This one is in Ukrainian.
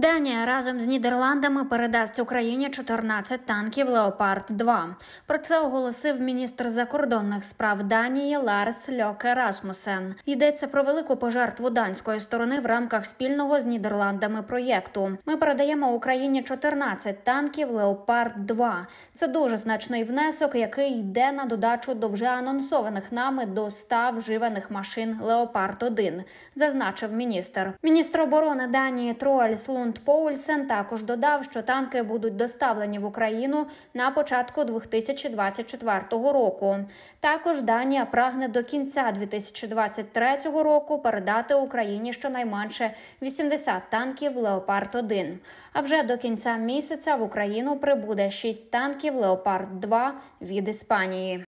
Данія разом з Нідерландами передасть Україні 14 танків Леопард 2 Про це оголосив міністр закордонних справ Данії Ларс Льоке Расмусен. Йдеться про велику пожертву данської сторони в рамках спільного з Нідерландами проєкту. Ми передаємо Україні 14 танків Леопард 2 Це дуже значний внесок, який йде на додачу до вже анонсованих нами до 100 вживаних машин Леопард 1 зазначив міністр. Міністр оборони Данії Троальс Лун Гунт Поульсен також додав, що танки будуть доставлені в Україну на початку 2024 року. Також Данія прагне до кінця 2023 року передати Україні щонайменше 80 танків Леопард 1 А вже до кінця місяця в Україну прибуде 6 танків Леопард 2 від Іспанії.